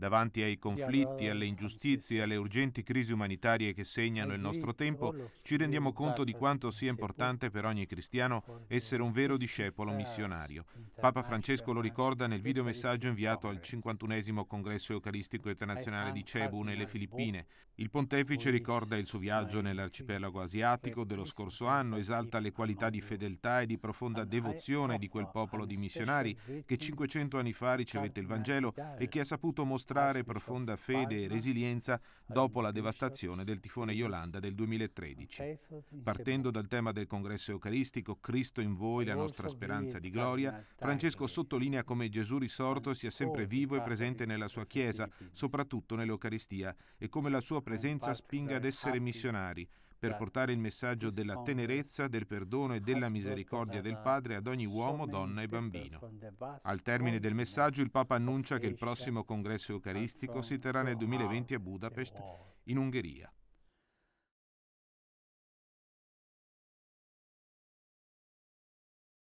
Davanti ai conflitti, alle ingiustizie e alle urgenti crisi umanitarie che segnano il nostro tempo, ci rendiamo conto di quanto sia importante per ogni cristiano essere un vero discepolo missionario. Papa Francesco lo ricorda nel videomessaggio inviato al 51 Congresso Eucaristico Internazionale di Cebu nelle Filippine. Il pontefice ricorda il suo viaggio nell'arcipelago asiatico dello scorso anno, esalta le qualità di fedeltà e di profonda devozione di quel popolo di missionari che 500 anni fa ricevette il Vangelo e che ha saputo mostrare mostrare profonda fede e resilienza dopo la devastazione del tifone Yolanda del 2013. Partendo dal tema del congresso eucaristico Cristo in voi, la nostra speranza di gloria, Francesco sottolinea come Gesù risorto sia sempre vivo e presente nella sua Chiesa, soprattutto nell'Eucaristia, e come la sua presenza spinga ad essere missionari per portare il messaggio della tenerezza, del perdono e della misericordia del Padre ad ogni uomo, donna e bambino. Al termine del messaggio il Papa annuncia che il prossimo congresso eucaristico si terrà nel 2020 a Budapest, in Ungheria.